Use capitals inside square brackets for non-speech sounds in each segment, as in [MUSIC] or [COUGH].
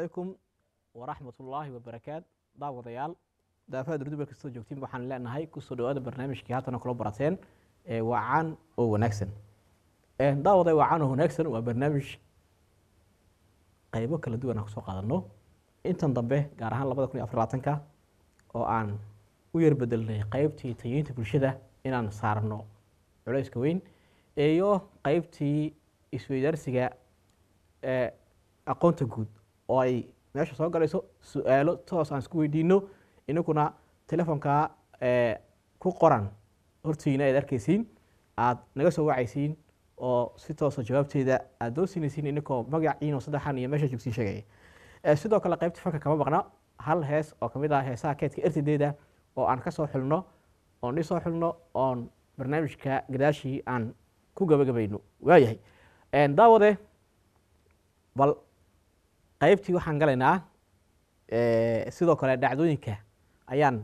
calaykum waraxmat ullaahi wabarakaat daawadayaal daafaad urduba kastoo joogtiin waxaan leenahay kusoo dhawaada barnaamijkii haatana kula barateen waa caan oo wanaagsan daawaday waa oo wanaagsan waa barnaamij qaybo kala duwan aan kusoo qaadanno intan dambe gaar ahaan labada kun iyo afrlabaatanka oo aan u yar bedelnay qeybtii tayeynta bulshada inaan saarno culeyska weyn iyo qeybtii isweydaarsiga aqoonta guud oo ay meesha soo galayso su-aalo toos aan isku weydiino ininkuna telefonka eh, ku qoran hortiina aad arkaysiin aad naga soo wacaysiin oo si toosa jawaabteeda aad doo siinaysiin ininkoo magaciino saddexan iyo meesha jogsiin sheegaya eh, sidoo kale qaybta fanka kama maqna hal hees oo kamid ah heesaha keedka ertadeeda oo aan ka xulno oon dhisoo xulno oon barnaamijka gadaashii aan ku gabagabayno waayahay daawade bal qaybtii waxaan galaynaa sidoo kale dhacdooyinka ayaan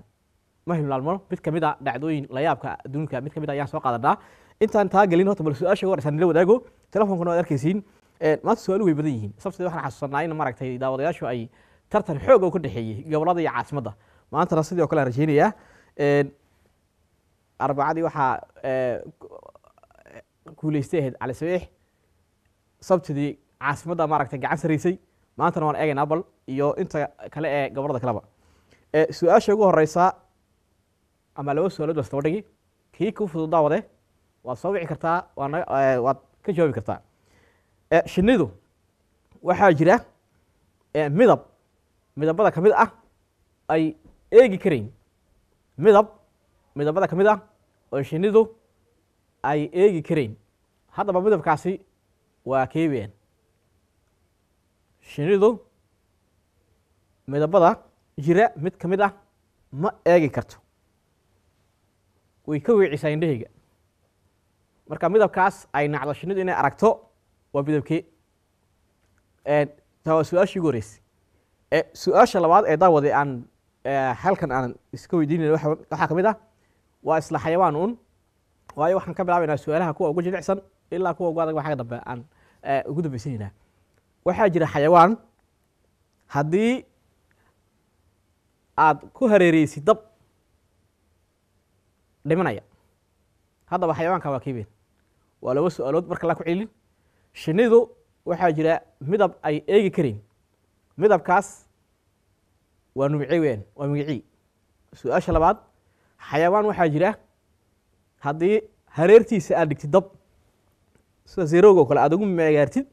mahil maalmo mid kamid a ah dhacdooyin layaabka adduunka mid kamid ah ayaan soo qaadanaa intaan taa gelin horta bal su-aasha ugu dhacsan nila wadaago telefonkana waad arkaysiin maanta su-aaluhu way badan yihiin sababteed waxaan xasuusanaa in maaragtay daawadayaashu ay tartan xoog oo ka dhexeeyey gobolada iyo caasimadda maantana sidoo kale aan rajeynayaa arbacadii waxaa guulaystay ahayd cali sabiix sabtidii caasimadda maaragtay gacan saraysay maantana waan eegaynaa bal iyo inta kale ee gabadhda kaleba su-aasha ugu horeysa ama laba su-aalood bas gabadhagii kii ku fududaa wade waad soo wici kartaa waad ka jawaabi kartaa shinidu waxaa jira midab midabada ka mid ah ay eegi karayn midab midabada ka mid ah oo shinidu ay eegi karayn haddaba midabkaasi waa keebeen shinidu midabada jira mid ka mid ah ma eegi karto way ka weecisaa indhahayga marka midabkaas ay nacdo shinidu inay aragto waa midabkee taa waa su-aashii ugu horeysay su-aasha labaad ee daawade aan halkan aan iska weydiinayna waxaa ka mid ah waa isla xayawaan un waayo waxaan ka bilaabaynaa su-aalaha kuwa ugu jilicsan ilaa kuwa ugu adag waa xagga dambe aan ugu dambaysanayna waxaa jira xayawaan haddii aada ku hareereysid dab dhimanaya haddaba xayawaanka waa been waa laba su-aalood marka la ku celin shinnidu waxaa jira midab ay eegi karayn midabkaas waa nubci ween waa magicii su-aasha labaad xayawaan waxaa jira haddii hareertiisa aad dhigtid dab sida zerowga o kale aad ugu magaartid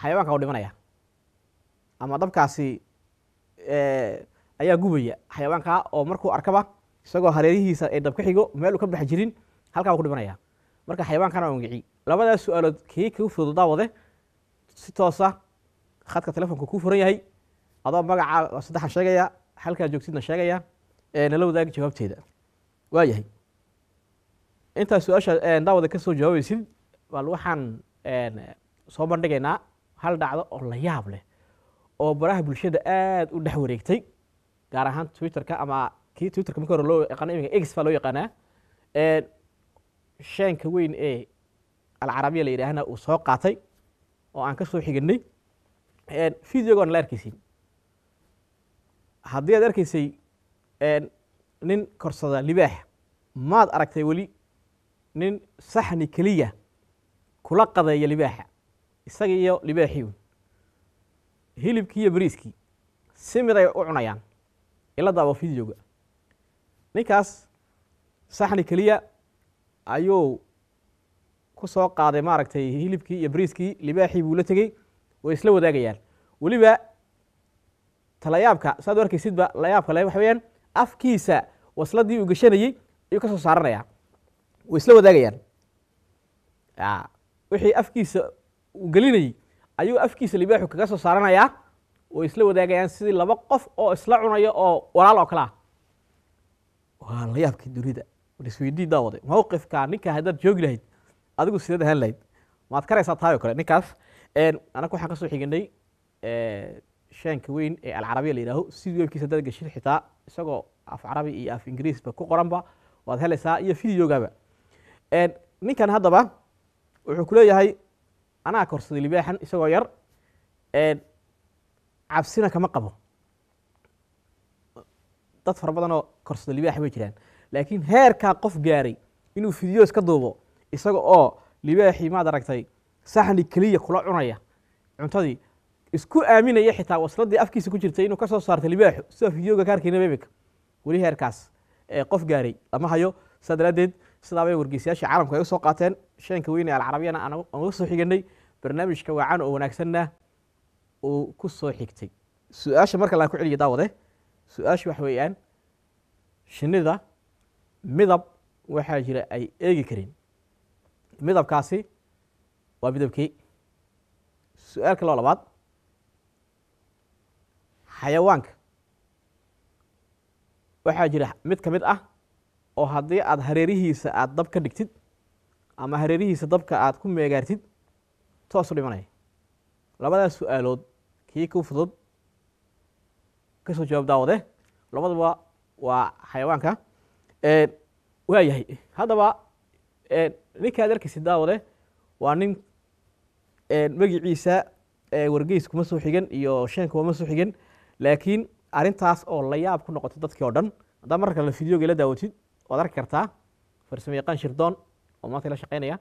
xayawaanka u dhimanaya ama dabkaasi ayaa gubaya xayawaankaa oo markuu arkaba isagoo hareerihiisa ay dabka xigo meel u ka bax jirin halkaa ku dhimanaya marka xayawaankana waa angici su-aalood kii kuu fududaa wade si toosa ah, khadka telefonka kuu furan yahay adoo magacaa saddexan sheegaya halkaa joogtidna sheegaya nala wadaag jawaabteeda waa yahay intaas su-aasha daawada ka soo jawaabeysid waxaan soo bandhigaynaa hal dhacdo oo la yaab leh oo baraha bulshada aad u dhex wareegtay gaar ahaan twitterka ama kii twitterka markii hore loo yaqaano iminka ex baa loo yaqaanaa sheenka weyn ee alcarabiya la yidhaahna uu soo qaatay oo aan ka soo xiganay videogoon la arkaysay haddii aad arkaysay nin korsada libaax maad aragtay weli nin saxni keliya kula qadeeya libaaxa isaga iyo libaaxii hilibkii iyo bariiskii si mid ay u cunayaan ilada aba fideoga ninkaas saxni keliya ayuu ku soo qaaday maaragtay hilibkii iyo bariiskii libaaxii buu la tegey way isla wadaagayaan weliba talayaabka saad u arkaysidba layaabka le waxa afkiisa wasladii uu geshanayey ayuu ka soo saaranaya way isla wadaagayaan wixii afkiisa uu gelinayey ayuu afkiisa libaaxu kaga soo saaranayaa way isla wadaagayaan sidii laba qof oo isla cunayo oo walaal oo kale ah waa la yaabkii dunida isweydiidaa waday mowqifka ninkaa haddaad joogi lahayd adigu sideed ahaan lahayd maad karaysaa tahay kale ninkaas anaga waxaan ka soo xiginay weyn ee alcarabiya la yidhaaho sid webkiisa hadaad geshin xitaa isagoo af carabi iyo af ingiriisba ku qoranba waad helaysaa iyo videogaba ninkan haddaba wuxuu ku anaa korsaday libaaxan isagoo yar cabsina kama qabo dad fara badanoo korsada libaaxa way jiraan laakiin heerkaa qof gaaray inuu fidiyo iska duubo isaga oo libaaxii maad aragtay saxni keliya kula cunaya cuntadii isku aaminaya xitaa wasladii afkiisa ku jirtay inuu kasoo soo saartay libaaxu sida fidyooga kaarkiina bemika weli heerkaas qof gaaray lama hayo saa daraaddeed sidaabay wargeysayaasha caalamka ay u soo qaateen sheenka weyne alcarabiyana aan uga soo xiganay barnaamijka waacan oo wanaagsanna uu ku soo xigtay su-aasha marka laan ku celiya daawade su-aasha waxa weeyaan shinida midab waxaa jira ay eegi kareen midabkaasi waa midabkii su-aal kaloo labaad xayawaanka waxaa jira mid ka mid ah oo haddii aad hareerihiisa aad dab ka dhigtid ama hareerihiisa dabka aad ku meegaartid toosu dhimanaya labadaas su-aalood kii ku fudud kasoo jawaab daawade labadaba waa xayawaanka waa yahay haddaba ninkaad arkaysid daawade waa nin magiciisa wargeys kuma soo xigan iyo sheenka kuma soo xigan laakiin arintaas oo la yaab ku noqotay dadkii oo dhan haddaa mar kale fideoga la daawatid waad arki kartaa farsamo yaqaan shirdoon oo maanta la shaqaynaya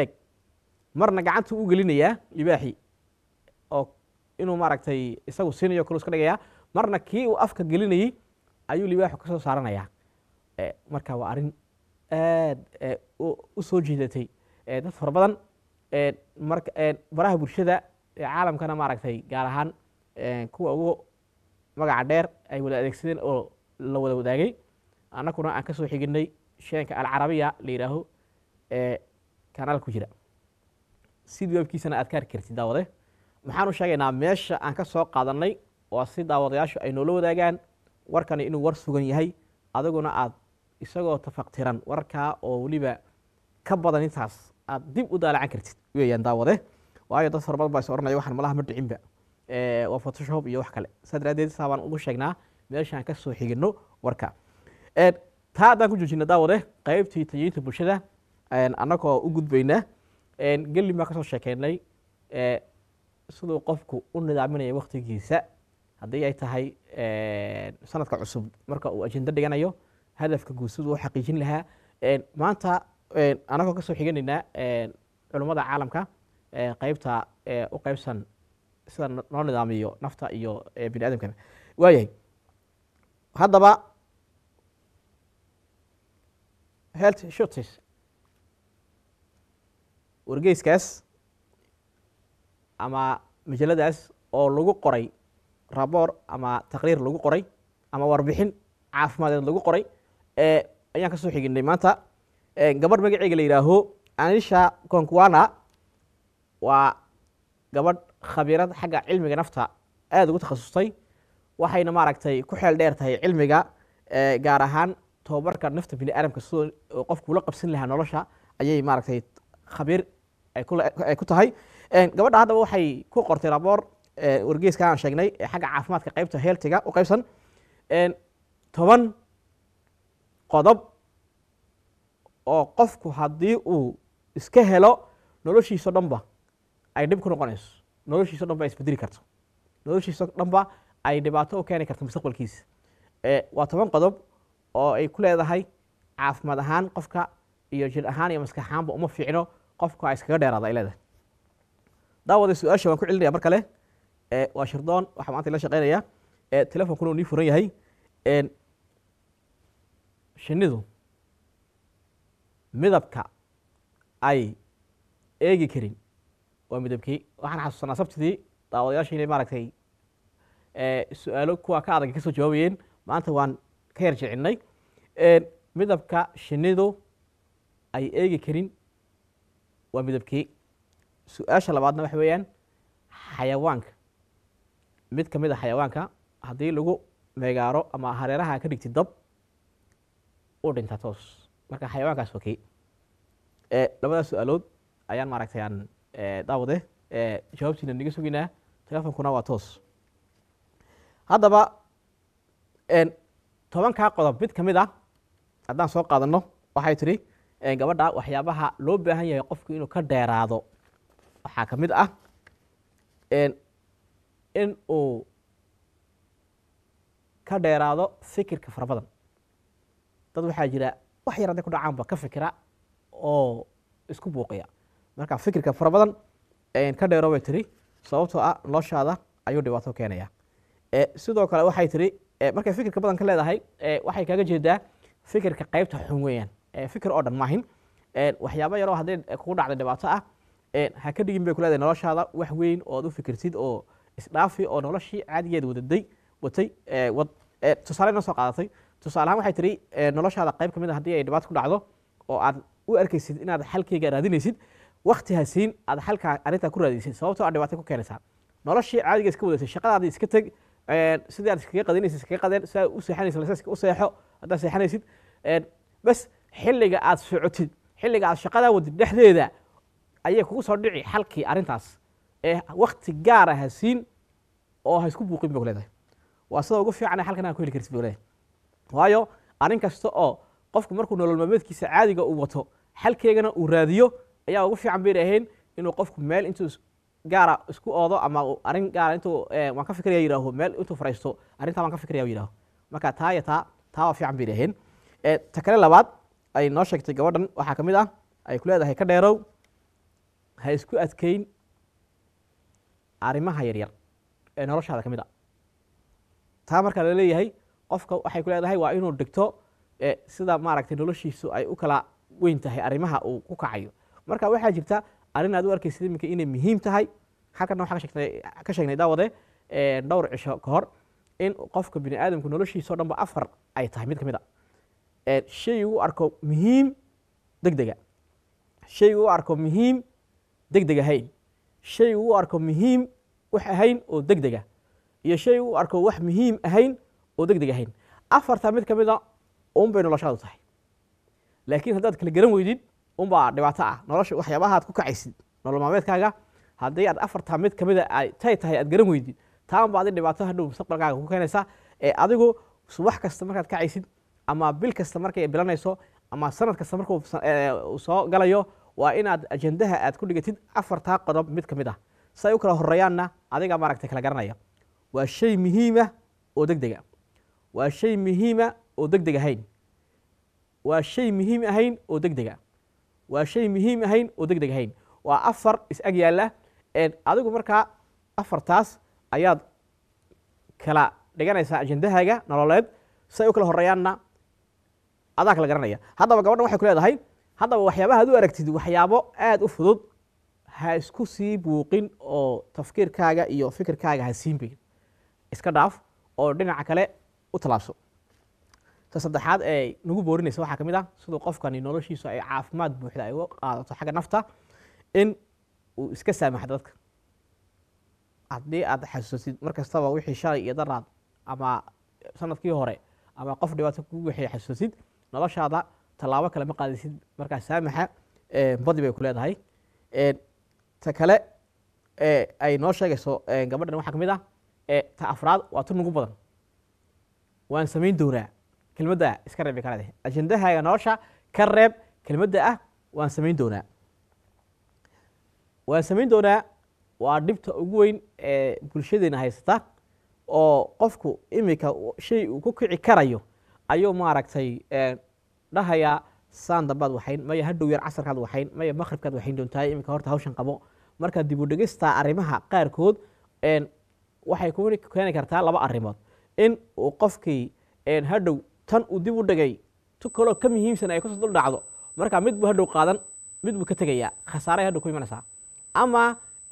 eg marna gacantuu u gelinayaa libaaxi oo inuu maaragtay isagu siinayo kalu iska dhigayaa marna kii uu afka gelinayey ayuu libaaxu ka soo saaranayaa marka waa arrin aad u soo jeedatay dad fara badan marka baraha bulshada caalamkana maaragtay gaar ahaan kuwa ugu magaca dheer ay wada adeegsadeen oo la wada wadaagay annakuna aan ka soo xiginay sheenka alcarabiya la yidhaaho ee kanaal ku jira sidwebkiisana aad ka arki kartid daawade maxaan sheegaynaa meesha aan ka soo qaadanay oo si daawadayaashu ay noola wadaagaan warkani inuu war sugan yahay adiguna aad isagoo tafaktiran warkaa oo weliba ka badan intaas aad dib u daalacan kartid weyaan daawade waayo dad fara baa is ohanaya waxaan malaha ma dhicinba waa photoshop iyo wax kale saa daraaddeed saabaan ugu sheegnaa meeshaan ka soo xigino warka taa haddaan ku joojina daawade qaybtii tajiinta bulshada annagoo u gudbaynaa gelin baan ka soo siduu qofku u nidaaminaya waqtigiisa haddii ay tahay sanadka cusub marka uu ajenda dhiganayo hadafka guud siduu u xaqiijin lahaa maanta annagoo ka soo xiganaynaa culummada caalamka qaybta u qaybsan sida noo nidaamiyo nafta iyo bini aadamkana waayahay haddaba health insurance wargeyskaas ama majaladaas oo lagu qoray raboor ama taqriir lagu qoray ama warbixin caafimaadeed lagu qoray ee ayaan ka soo xiginay maanta gabadh magaceega la yidhaaho anisha konkuana waa gabadh khabiirad xagga cilmiga nafta aada ugu takhasustay waxayna maaragtay ku xeel dheer tahay cilmiga gaar ahaan tobabarka nafta bini aadamka sidoo qofku ula qabsan lahaa nolosha ayay maaragtay khabiir ay ku tahay gabadha haddaba waxay ku qortay raboor wargeeskan aan sheegnay ee xagga caafimaadka qaybta heeltiga u qaybsan toban qodob oo qofku haddii uu iska helo noloshiiso dhanba ay dhib ku noqonayso noloshiiso dhanba ay isbedeli karto noloshiiso dhanba ay dhibaato u keeni karto mustaqbalkiisa waa toban qodob oo ay ku leedahay caafimaad ahaan qofka iyo jir ahaan iyo maskax ahaanba uma fiicno qofka iskaga dheeraada ay leedahay daawada su-aasha waan ku celinaya mar kale waa shirdoon waxaa maanta la shaqeynaya telefonkuna uu nii furan yahay shinidu midabka ay eegi karin waa midabkii waxaan xasuusanaa sabtidii daawadayaasha inay maaragtay su-aalo kuwa ka adag ka soo jawaabayeen maanta waan ka her midabka shinidu ay eegi karin waa midabkii su-aasha labaadna waxa weeyaan xayawaanka mid ka mid a ah xayawaanka haddii lagu meegaaro ama hareeraha ka dhigti dab u dhinta toos marka xayawaankaas waa kii labadaas su-aalood ayaan maaragtay aan daawade jawaabtiina niga sugaynaa telefonkuna waa toos haddaba tobankaa qodob mid ka mid ah haddaan soo qaadanno waxay tidhi gabadha waxyaabaha loo baahan yahay qofku inuu ka dheeraado waxaa ka mid ah in uu ka dheeraado fikirka fara dad waxaa jira wax yar hadday ku dhacaanba ka fikira oo isku buuqiya marka fikirka fara ka dheero bay tidhi sababtoo ah noloshaada ayuu dhibaato keenaya sidoo kale waxay tidhi Eh, markay fikirka badan ka leedahay eh, waxay kaaga jeedaa fikirka qaybta xun weeyaan eh, fikir oo dhan maahin waxyaaba yaroo hadday kugu dhacday dhibaato ah ha ka dhigin bay ku leedahay noloshaada wax weyn oo u fikirtid oo isdhaafi oo noloshii caadigeed wadaday watay tusaale noo soo qaadatay tusaale ahaan waxay tiri noloshaada qayb ka mid a ah haddii ay dhibaato ku dhacdo oo aad u arkaysid inaad xalkeyga raadinaysid wakti ha aad xalkaa arrintaa ku raadinaysid sababtoo aad ah dhibaata ku keenaysaa noloshii caadigeed iska wadatay shaqadaadii iska teg sidii ad iskaga qadinaysa iskaga qadeen sidaa u seexanaysa lasaska u seexo haddaad seexanaysid bas xilliga aad socotid xilliga aad shaqadaa wadid dhexdeeda ayay kugu soo dhici xalkii arrintaas ee wakti gaara ah ha siin oo ha isku buuqin bay kuleedahay waa sida ugu fiican halkan ha ku heli kartid bay leedahay waayo arrin kasta oo qofku markuu nolol maalmeedkiisa caadiga uu wato xalkeegana uu raadiyo ayaa ugu fiican bay dhaaheen inuu qofku meel intuu gaara isku oodo ama arin gaara intuu eh, waan ka fikraya yidhaaho meel intuu fariisto arrintaa waan ka fikraya yidhaaho marka taa iyo taa taa waa fiican bay dhaheen eh, ta kale labaad ay noo sheegtay gabadhan waxaa ka mid ah ay ku leedahay ka dheerow ha isku adkeyn arrimaha yaryar ee noloshaada ka mid a ah. taa markaa la leeyahay qofka waxay ku leedahay waa inuu dhigto eh, sida maaragtay noloshiisu ay u kala weyn tahay arrimaha uu ku kacayo marka waxaa jirta arrin aad u arkaysid iminka inay muhiim tahay halkana waxaan ka sheegnay daawade eh, dhowr cisho ka hor in qofka bini aadamku noloshiisa dhanba afar ay tahay mid ka mid a ah. eh, shay uu arko muhiim degdega shay uu arko muhiim degdeg ahayn shay uu arko muhiim wax ahayn oo degdega iyo shay uu arko wax muhiim ahayn oo degdeg ahayn afartaa mid ka mid a ah, uun bay noloshaadu tahay laakiin haddaad kala garan weydid unbaa dhibaato ah nolosha waxyaabaha ad ku kacaysid nolol maalmeedkaaga haddii aad afartaa mid kamida tay tahay aad garan weydid taanba dhibaato hadhow mustaqbalkaaga ku keenaysaa ee adigu subax kasta markaad kacaysid ama bil kasta markay bilanayso ama sanad kasta markuu soo galayo waa inaad ajendaha aad ku dhigatid afartaa qodob mid kamid ah si ay u kala horeeyaanna adiga maaragtay kala garanaya waa shay muhiima oo deg ah. waa shay muhiima oo deg ahayn waa shay muhiim ahayn oo deg waa shay muhiim ahayn oo deg deg ahayn waa afar is ag yaalla adigu markaa afartaas ayaad kala dhiganaysaa ajendahaaga nololeed say u kala horeeyaanna adaa kala garanaya haddaba gabadhan waxay ku leedahay haddaba waxyaabaha ad u aragtid waxyaabo aada u fudud ha isku sii buuqin oo tafkiirkaaga iyo fikirkaaga ha siin iska dhaaf oo dhinaca kale u tallaabso ta saddexaad ee nagu boorinaysa waxaa ka mid ah siduu qofkani noloshiisu ay caafimaad buuxda ay uga qaadato xagga nafta in uu iska saamaxa dadka haddii aad xasuusatid mar wixii shalay iyo daraad ama sanadkii hore ama qof dhibaato kugu waxay xasuusatid noloshaada tallaabo kale ma qaadaysid markaa saamaxa badi bay ku leedahay ta kale ay noo sheegayso gabadhan waxaa ka mid ah ta afraad waa tu nagu badan waan samayn doonaa kelmadda iska reeb kale ajendahaaga nolosha ka reeb kelmadda ah waan samayn doonaa waan samayn doonaa waa dhibta ugu weyn ee bulshadeena haysata oo qofku iminka shay uu ku kici karayo ayuu maaragtay dhahayaa saan dambaad waxayn maya hadhow yar casarkaad waxayn maya maqhribkaad waxayn doontahay iminka horta hawshan qabo marka dib u dhigistaa arrimaha qaarkood waxay ku keeni kartaa laba arrimood in uu qofkii hadhow tan uu dib u dhigay tu kaloo ka muhiimsan ay kusoo dul dhacdo marka mid buu hadhow qaadan mid buu ka tegayaa khasaaray hadhow ku imanaysaa ama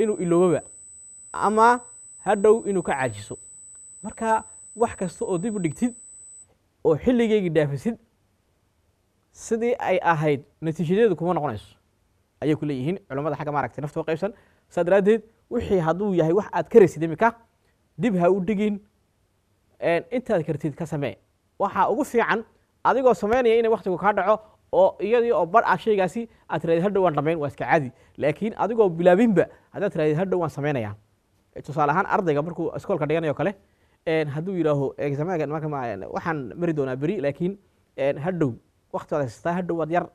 inuu iloobaba ama hadhow inuu ka caajiso marka wax kasta oo dib u dhigtid oo xilligeygii dhaafisid sidii ay ahayd natiijadeedu kuma noqonayso ayay ku leeyihiin culammada xagga maaragtay nafta u qaybsan saa daraaddeed wixii hadduu yahay wax aad karaysid imika dib ha u dhigin intaad kartid ka samee waxaa ugu fiican adigoo samaynaya inay wakhtigu kaa dhaco oo iyadii oo bar ah shaygaasi aad tirahdid hadhow waan dhamayn waa iska caadi laakiin adigoo bilaabinba haddaad tirahdid hadhow waan samaynaya eh, tusaale ahaan ardayga markuu iskoolka dhiganayo kale hadduu yidhaaho examanka waxaan mari doonaa beri laakiin hadhow wakti haysataa hadhow waad yar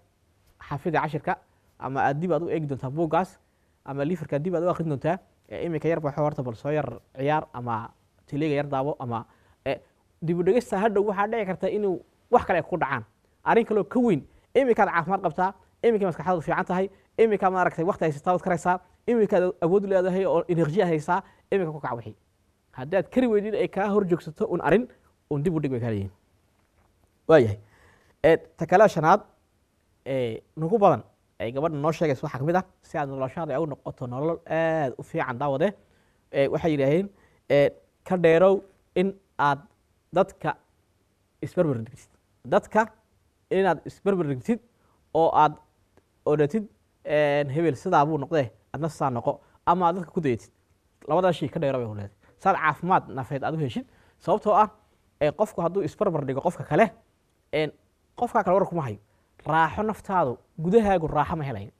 xafida cashirka ama aad dib aad u eegi doontaa buuggaas ama liifarka dib aad u akrin doontaa iminka yar baxo horta bal soo yar ciyaar ama teleega yar daabo ama dibudhegeysta hadhow waxaa dhici karta inuu wax kale ku dhacaan arrin kaleo ka weyn iminkaad caafimaad qabtaa iminka maskaxdaadu fiican tahay iminkaa maaragtay waqti haysataa waad karaysaa iminkaad awood leedahay oo enerjiya haysaa iminka ku kac wixii haddaad kari weydin ay kaa hor joogsato un arrin un dib u bay kaa waayahay ta kale shanaad nugu badan ay gabadha noo sheegaysa waxaa ka mid ah si aad noloshaada u noqoto nolol aad u fiican daawade waxay yidhaaheen ka dheerow in aad dadka isbarbardhigtid dadka inaad isbarbardhigtid oo aad odhatid hebel sidaabuu noqdee adna sisaa noqo ama aad dadka ku dayatid labadaa shay ka dheera bay leedahay saad caafimaad nafeed aad u heshid sababtoo ah qofku hadduu isbarbar qofka kale qofkaa kale war kuma hayo raaxo naftaadu gudahaagu raaxo ma helayo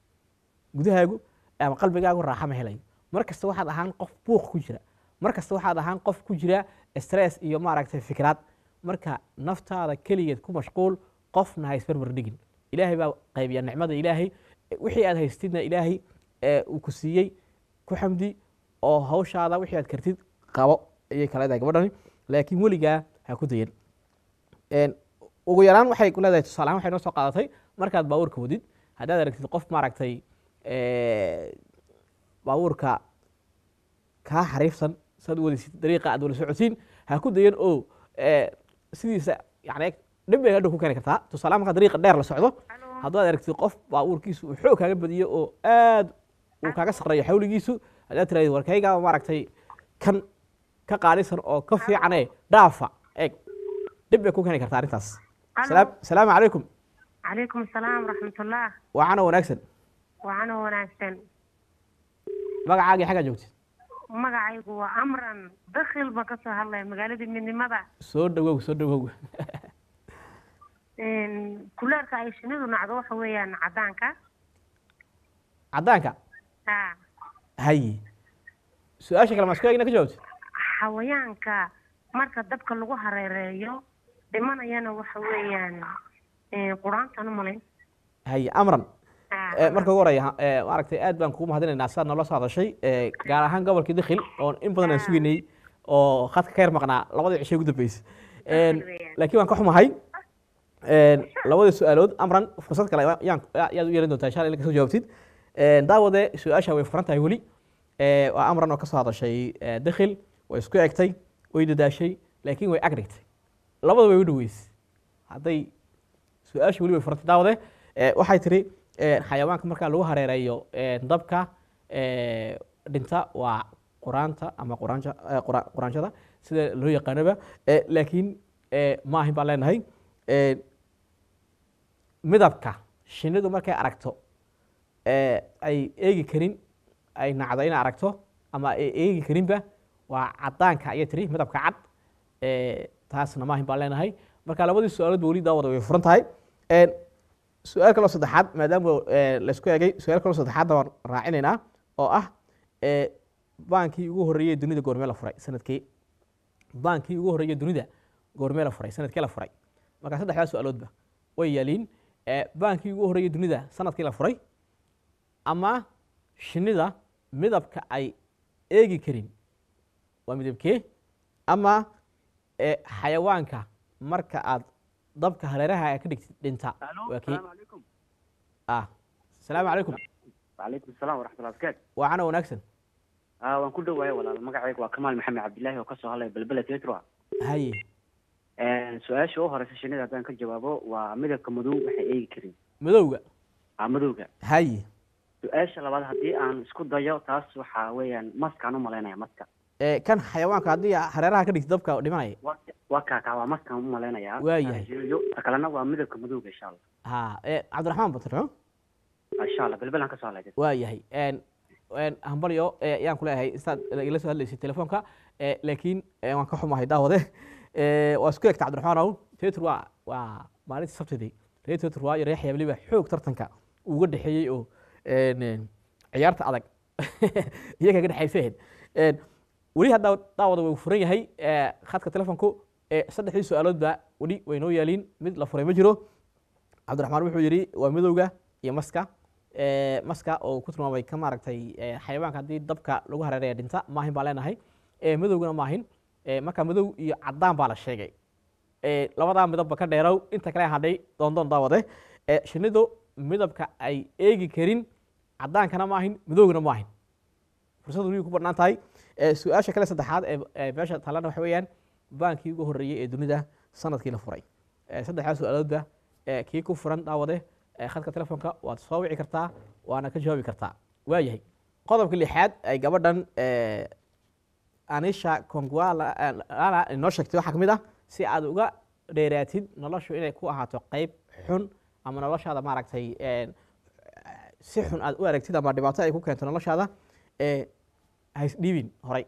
gudahaagu ama qalbigaagu raaxo ma helayo mar waxaad ahaan qof buuq ku jira mar waxaad ahaan qof ku jira stress iyo maaragtay fikraad marka naftaada keligeed ku mashquul qofna ha isbarbar dhigin ilaahay baa qaybiya nicmada ilaahay wixii aad haystidna ilaahay uu ku siiyey ku xamdi oo hawshaada wixii aad kartid qabo ayay kala leedahay gabadhani laakiin weligaa ha ku dayin ugu yaraan waxay ku leedahay tusaale ahaan waxay noo soo qaadatay markaad baabuurka wadid haddaad aragtid qof maaragtay baabuurka kaa xariifsan saad wadaysid dariiqa aad wada socotiin ha ku dayan oo eh, sidiisa yani dhib bay hadhow ku keeni kartaa tusaalaha markaa dariiqa dheer la socdo haddaad aragtid qof baa uurkiisu uu xoog kaaga badiyo oo aad uu kaaga sarreeyo xawligiisu haddaad tirahdid war kaygaaba maaragtay kan ka qaalisan oo ka fiicane dhaafa eeg dhib bay ku keeni kartaa arrintaas salaamu calaykum calaykum salaam raxmatullah waacano wanaagsan waacano wanaagsan magacaagii xaggaa joogtid magacaygu waa amran dakhil baan kasoo hadlaya magaalada midnimada soo dhawow soo dhawow [LAUGHS] kulaarka ay shinidu nacdo waxa weeyaan cadaanka cadaanka a haye su-aasha kale maasku egna ka jawaabta xawayaanka marka dabka lagu hareereeyo dhimanayana waxa weeyaan qur-aantaan umalayn haye amran Ah, eh, ah. marka ugu horeya eh, maaragtay aad baan kugu mahadinaynaa saad noola soo hadashay eh, gaar ahaan gobolkii dakhil oon in badan aan ah. sugeynay oo khadka ka yar maqnaa labadii cishay ugu dambeysay laakiin waan ka xumahay labada su-aalood amran fursad kale yaad u yeelin doontaa shalay kasoo jawaabtid daawade su-aasha way furan tahay weli waa amran oo kasoo hadashay dakhil way isku egtay way dadaashay laakiin way agdhigtay labada way u dhaweysay hadday su-aasha weli way furantay daawade waxay tiri Eh, xayawaanka markaa lagu hareereeyo eh, dabka eh, dhinta waa quraanta ama quraanshada sida loo yaqaanoba laakiin ma baan leenahay midabka shinidu markay aragto ay eegi karin ay nacdo inay aragto ama ay eegi karinba waa cadaanka ayay tiri midabka cad taasna maahin baan leenahay marka labadii su-aaloodba weli way furan tahay su-aal kaloo saddexaad maadaama eh, laysku eegay su-aal kaloo saddexaadna waan raacinaynaa oo ah eh, baankii ugu horreeyey dunida goormee la furay sanadkii bankii ugu horreeyey dunida goormee la furay sanadkii la furay marka saddexdaa su-aaloodba way yaaliin eh, bankii ugu horreeyey dunida sanadkii la furay ama shinnida midabka ay eegi karin waa midabkee ama xayawaanka marka aad dabka hareeraha ka dhig dhinta asalaamu calaykum ah, wacalaykum asalaam waraxmatulla barakaatu waacana wanaagsan ah, waan ku dhawaaya walaal magacayga waa kamaal maxamed cabdillaahi oo kasoo hadlaya belbela tetro haye su-aasha u horeysa shinida haddaan ka jawaabo waa midabka madow waxay eegi karin madowga a ah, madowga haye su-aasha labaad haddii aan isku dayo taas waxaa weeyaan maskaan u malaynaya maska Eh, kan xayawaanka haddii hareeraha ka dhigti dabka dhimanaya waa kaakaa waa markaan u malaynayaa waa yahay kalena waa midabka madowga insha allah ha eh, cabdiraxmaan batrixo insha allah belbel aan ka soo hadlay waa yahay hambalyo eh, yaan ku leeyahay intaad ila soo hadlaysay telefoonka laakiin waan ka xumahay daawade waa isku eegta cabdiraxmaan aw teatr waa waa maalintii sabtidii ree teatr waa yaree xeebli baa xoog tartanka uga dhexeeyey oo ciyaarta adag [LAUGHS] iyaga ka dhexaysahayd weli hadda daawada wuu furan yahay khadka telefonku saddexdii su-aaloodba weli waynoo yaaliin mid la furay ma jiro cabdiraxmaan wuxuu yidhi waa midowga iyo maska maska oo ku tilmaamay ka maaragtay xayawaanka haddii dabka lagu hareeraya dhinta maahin baa leenahay midowgana maahin marka madow iyo cadaan baa la sheegay labadaa midabba ka dheerow inta kale hadhay doondoon daawade eh. shinidu midabka ay eegi karin cadaankana maahin midowgana maahin fursadu niyu ku badnaan tahay su-aasha kale saddexaad ee meesha talana waxa weyaan baankii ugu horeeyey ee dunida sanadkii la furay saddexaa su-aaloodba kii ku furan daawade khadka telefoonka waad soo wici kartaa waana ka jawaabi kartaa waayahay qodobka lixaad ay gabadhan anisha kongwalana inoo sheegtay waxaa kamid ah si aad uga dheeraatid noloshu inay ku ahaato qeyb xun ama noloshaada maaragtay si xun aad u aragtid ama dhibaato ay ku keento noloshaada haisdhiibin horay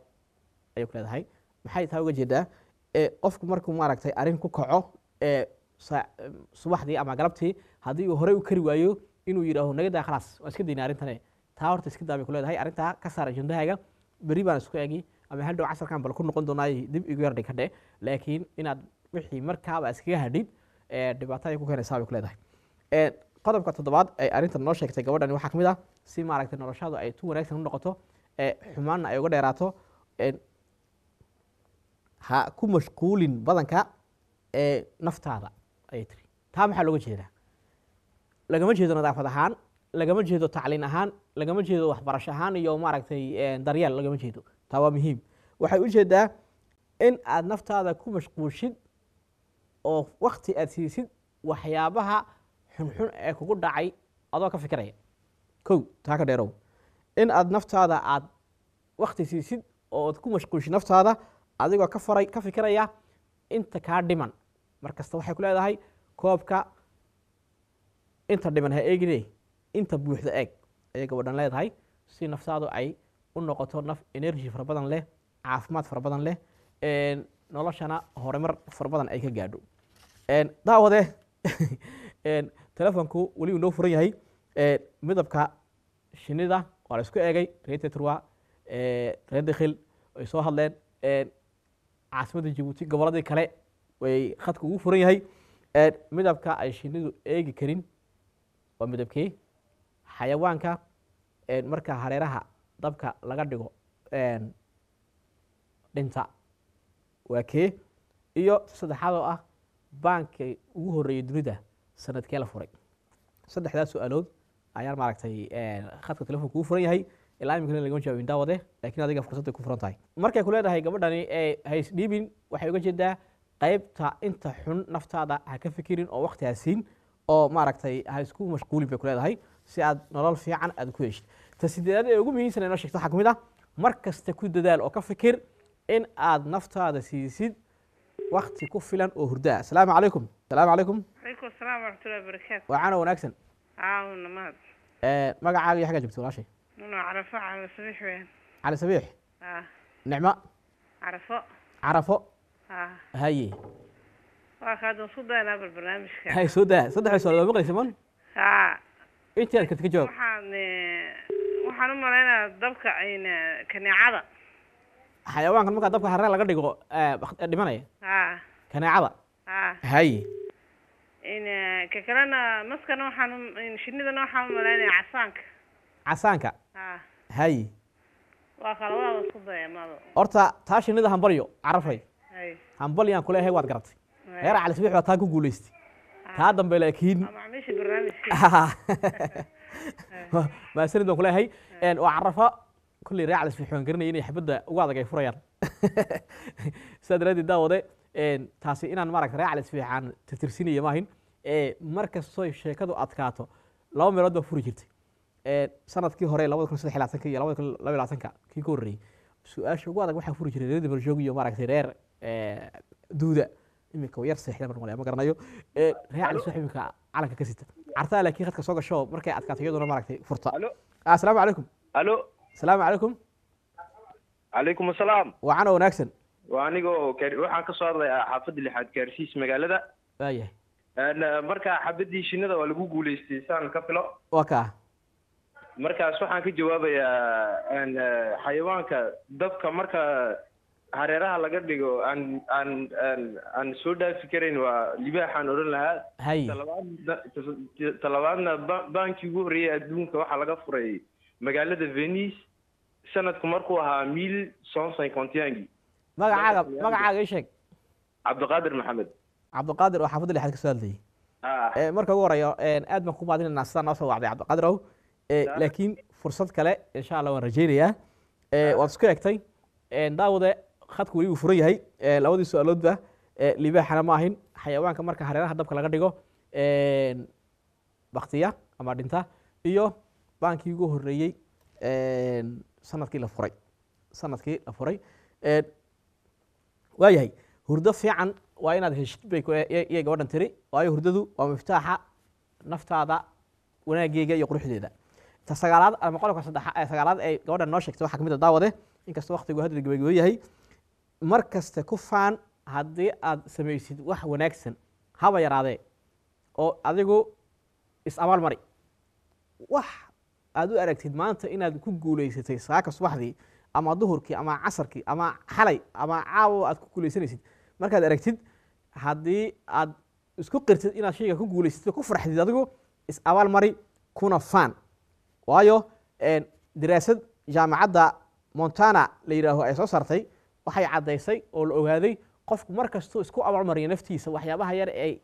ayay ku leedahay maxay taa uga jeedaa qofku markuu maaragtay arrin ku kaco subaxdii ama galabtii haddii uu horey u kari waayo inuu yidhaaho naga khalaas waan iska dayna arrintane eh. taa horta iska daa ku leedahay arrintaa ka saar ajundahaaga beri baan isku egi ama hadhow casarkan bal ku noqon doonaay dib igu yar dhigkadhe laakiin inaad wixii markaaba iskaga hadhid dhibaato ayay ku keenaysaa bay ku leedahay qodobka toddobaad ay arrintan noo sheegtay gabadhani waxaa ka mid ah si maaragtay noloshadu ay tu wanaagsan u noqoto xumaanna ay uga dheeraato ha ku mashquulin badanka ee naftaada ayay tiri taa maxaa looga jeedaa lagama jeedo nadaafad ahaan lagama jeedo tacliin ahaan lagama jeedo waxbarasho ahaan iyo maaragtay daryeel lagama jeedo taa waa muhiim waxay u jeedaa in aad naftaada ku mashquulshid oo waqti aad siisid waxyaabaha xunxun ee kugu dhacay adoo ka fikiraya kow taa ka dheerow in aad naftaada aad wakti siisid ood ku mashquulshid naftaada adigoo ka faray ka fikiraya inta kaa dhiman mar kasta waxay ku leedahay koobka inta dhiman ha eegine inta buuxda eeg ayay gabadhan leedahay si naftaadu ay u noqoto naf energy fara badan leh caafimaad fara badan leh noloshana horumar fara badan ay ka gaadho daawade [LAUGHS] telefonku weli uu noo furan yahay midabka shinida waa la isku eegay reer tetrwa reer dakhil ay soo hadleen caasimada jabuuti goboladii kale way khadka ugu furan yahay midabka ay shinidu eegi karin waa midabkii xayawaanka marka hareeraha dabka laga dhigo dhinta waa kee iyo ti saddexaad oo ah baankii ugu horreeyey dunida sanadkee la furay saddexdaas su-aalood ayaa maaragtay eh, khadka telefoon kuu furan yahay ilaa imika laga jawaab indaawade lakiin adiga fursadday ku furan tahay markay ku leedahay gabadhani eh, haysdhiibin waxay uga jeedaa qaybta inta xun naftaada ha ka fikirin oo wakti ha siin oo maaragtay ha isku mashquulin bay ku leedahay si aad nolol fiican aad ku heshid ta sideedaad ee ugu muhiimsan inoo sheegta waxaa ka mid ah mar kasta ku dadaal oo ka fikir in aad naftaada siisid wakti ku filan oo hurda ah. asalaamu calaykum asalaamu calaykum wacalaykum asalaam waraxmatullahi wabarakaatu wacaana wanaagsan عاون ماد آه مقعاق يا حاجة جبتوا راشي أنا عرفة على سبيح وين على سبيح آه نعمة عرفة عرفة آه هاي واخذوا صدى أنا بالبرنامج كان [LAUGHS] هاي صدى صدى حسوا لو بقي سمون آه أنت كنت كجوب وحن وحن مرينا دبكة إن كنيعة حيوان كان مقعد دبكة حرارة لقدر يقو آه دمانية آه كنيعة آه هاي kakalena maskana waxaan shinidana waxaan umalaynaya casaanka casaanka hay waa kala waaba isku daya mado horta taa shinida hambalyo carafay hambalyo aan kuleehay waad garatay reer calisbiix baa taa ku guulaystay taa dambe laakiin maasanid baan kuleehay oo carafa kolley reer calisbiix waan garanayay inay xabadda ugu adag ay furayaan sidaa daraaddeed daawade taasi inaan maarata raac lasfiixaan tirtirsinaya maahin markastoo sheekadu adkaato laba meelood baa furi jirtay sanadkii hore labada kun saddex labaatanka iyo labada kun laba labaatanka kii ka horreeyey su-aasha ugu adag waxaa furi jiray reer dabaljoog iyo maaragtay reer duuda iminka yar seexda mar malaya ma garanayo raac lasfiix iminka calanka ka sita cartaa laakiin khadka soo gasho markay adkaato iyaduna maaragtay furta asalaamu ah, calaykum alo asalaamu calaykum calaykum asalaam wacan wanaagsan waa anigoo waxaan kasoo hadlay ah, xaafada lixaad gaarsiis magaalada waayahay marka xabadii shinada waa lagu guuleystay saan ka filo wa ka ah. markaas waxaan ka jawaabayaa xayawaanka dabka marka hareeraha laga dhigo aan aan aan aan soo dhaafi karayn waa libaaxaan odhan lahaa talabaadna bankii ugu horreeyay adduunka waxaa laga furay magaalada venice sanadku markuu ahaa mille cent cinquante un-gi magacaaga magacaaga i sheeg cabdiqaadir maxamed cabdiqaadir oo xaafadda lixaad kasoo hadlayay marka ugu horeeyo aad baan ku mahadinaynaa sidaan noo soo wacday cabdiqaadir ow laakiin fursad kale insha allah waan rajaynayaa waad isku eegtay daawade khadku weli furan yahay labadii su-aaloodba libaaxana ma ahin xayawaanka marka hareeraha dabka laga dhigo baktiya ama dhinta iyo baankii ugu horeeyey sanadkii la furay sanadkii la furay waayahay hurdo fiican waa inaad heshid bay yay e-, e-, e-, gabadhan tiri waayo hurdadu waa miftaaxa naftaada wanaageega iyo quruxdeeda ta sagaalaad ama qodobka saddexa sagaalaad ay gabadhan noo sheegtay waxaa kamid a ah daawade inkasta waqtigu hadda gabagabo yahay mar kasta ku faan haddii aad samaysid wax wanaagsan haba yaraadee oo adigu is abaal wax aad u aragtid maanta inaad ku guulaysatay saaka subaxdii ama duhurkii ama casarkii ama xalay ama caawo aad ku guulaysanaysid markaad aragtid haddii aad isku qirtid inaad shayga ku guulaysatid ku farxdid adigu is abaal mari kuna fan waayo diraasad jaamacadda montana la yidhaaho ay soo saartay waxay caddaysay oo la ogaaday qofku mar isku abaalmariyo naftiisa waxyaabaha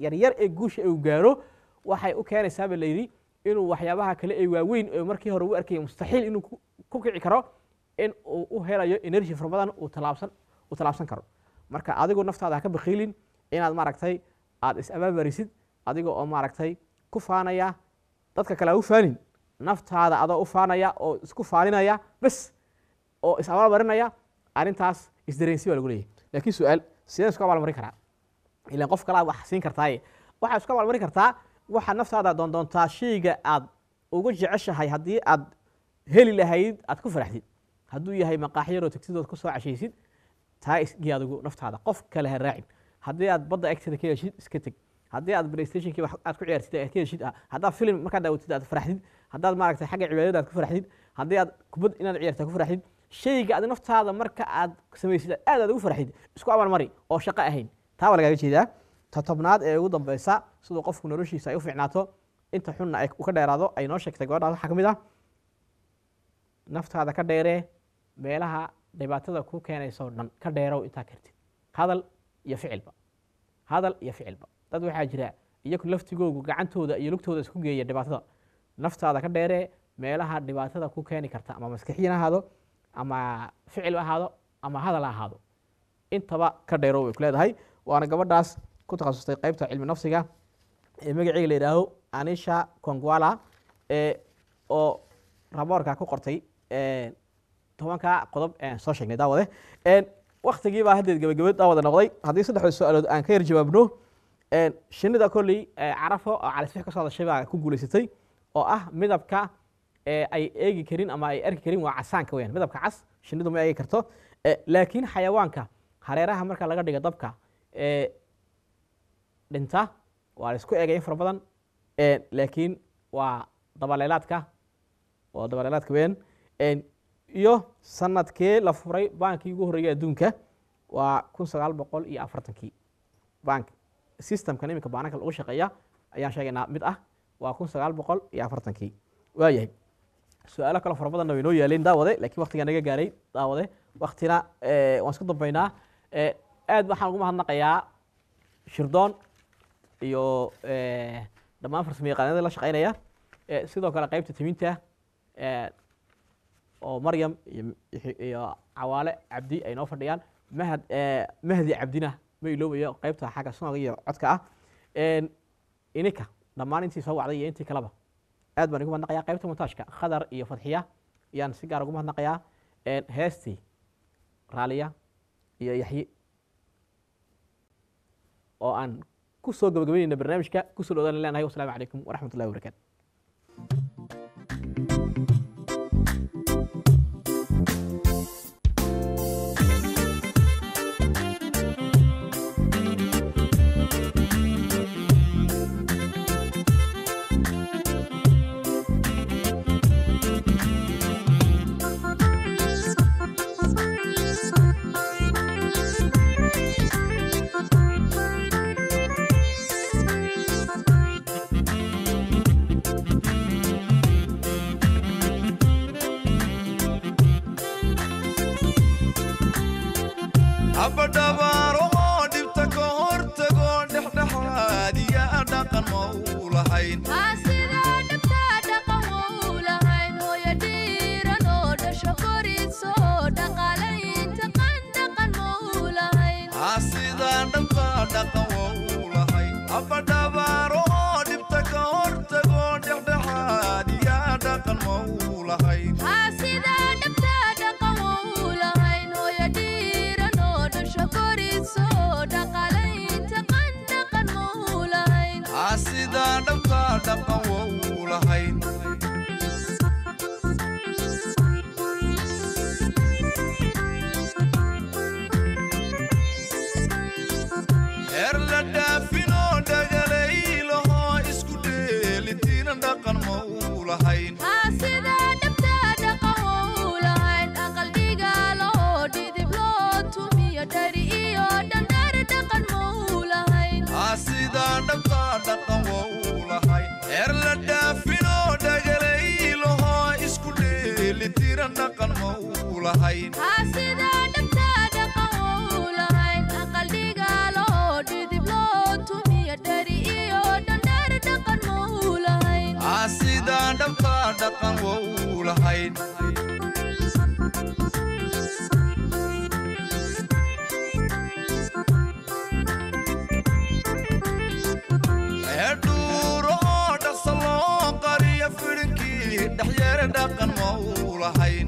yaryar ee guusha u gaaro waxay u keenaysaaba layidhi inuu waxyaabaha kale ee waaweyn ee markii hore u arkaya mustaxiil inuu ku kici karo in uu u helayo energy farmadan uu talaabsan uu talaabsan karo marka adigoo naftaada ha ka bakhiilin inaad maaragtay aada is abaabarisid adiga oo maaragtay ku faanaya dadka kale ha u faanin naftaada adoo u faanaya oo isku faaninaya bes oo is abaalmarinaya arrintaas isdareensi baa lagu leeyahy laakiin su-aal sideen isku abaalmarin karaa ilaan qof kalaa wax siin kartaaye waxaad isku abaalmarin kartaa waxaad naftaada doondoontaa shayga aad ugu jeceshahay haddii aad heli lahayd aad ku faraxdid hadduu yahay maqaax yaroo tagsidood ku soo cashaysid taa isgii adigu naftaada qof kale ha raacin haddii aad badda agteeda ka heshid iska teg haddii aad playstationkii aad ku ciyaartid aad ka heshid ah, haddaad filim markaa daawatid aad faraxdid haddaad maaragtay xagga cibaadada aad ku faraxdid haddii aad kubad inaad ciyaarta ku faraxdid shayga aad naftaada marka aad samaysid aad aad ugu faraxdid isku abaalmari oo shaqo ahayn taa baa jeedaa ta tobnaad ee ugu dambaysa siduu qofku noloshiisa ay u fiicnaato inta xunna ay u dheeraado ay noo sheegtay gabadhaas waxaa ka mid ah naftaada ka dheeree meelaha dhibaatada ku keenaysa dhan ka dheerow intaa kartid hadal iyo ficilba hadal iyo ficilba dad waxaa jira iyagu laftigoogu gacantooda iyo lugtooda isku geeya dhibaatada naftaada ka dheeree meelaha dhibaatada ku keeni karta ama maskixiin ahaado ama ficil ahaado ama hadal ahaado intaba ka dheerow way ku leedahay waana gabadhaas ku takhasustay qaybta cilmi nafsiga ee magaceega la yidhaaho anisha kongwala oo raboorka ku qortay tobanka qodob soo sheegnay daawade waktigii haddeed gabagabad daawada noqday haddii saddexda su-aalood aan ka yar jawaabno shinida kolley carafo oo calisbix ka soo baa ku guulaysatay oo ah midabka ay eegi karin ama ay arki karin waa casaanka weyaan midabka cas shinidu ma eegi karto laakiin xayawaanka hareeraha marka laga dhigo dabka dhinta waa la isku eegay in fara badan laakiin waa dabaleelaadka waa dabaleelaadka weyaan iyo sanadkee la furay baankii ugu horreeyay adduunka waa kun sagaal boqol iyo afartankii bank systemkan iminka baananka lagu shaqeeya ayaan sheegaynaa mid ah waa kun sagaal boqol iyo afartankii waayahay su-aalo kale fara badanna waynoo yaaleen daawade lakiin waktigaa naga gaaray daawade waktina eh, waan isku dambaynaa eh, aad waxaan ugu mahadnaqayaa shirdoon iyo eh, dhammaan farsamiyaqaanada la shaqaynaya sidoo kale qaybta taminta oo maryam iyo cawaale cabdi ay noo fadhiyaan mahad eh, mahdi cabdina ma iloobayo qaybta xagga sonaga iyo codka ah ininka dhammaan intii soo wacday iyo intii kaleba aad baan igu mahadnaqayaa qaybta montaajka khadar iyo fadxiya ayaan si gaar ugu mahadnaqayaa heestii raaliya iyo yaxyi oo aan ku soo gabagabaynayna barnaamijka ku soo dhawdaan leenahay wasalaamu calaykum waraxmat ullahi habadhabaarooo dhibta ka hortago dhexdhexaad iyaa dhaqan ma u lahayn sidaan dhabtaa dhaqan wa u lahayn lahayn sidaan dhabtaa dhaqan wou lahayn eedhuuro oo dhaqsa loo qariyo fidhinkii dhexyeere dhaqan wou lahayn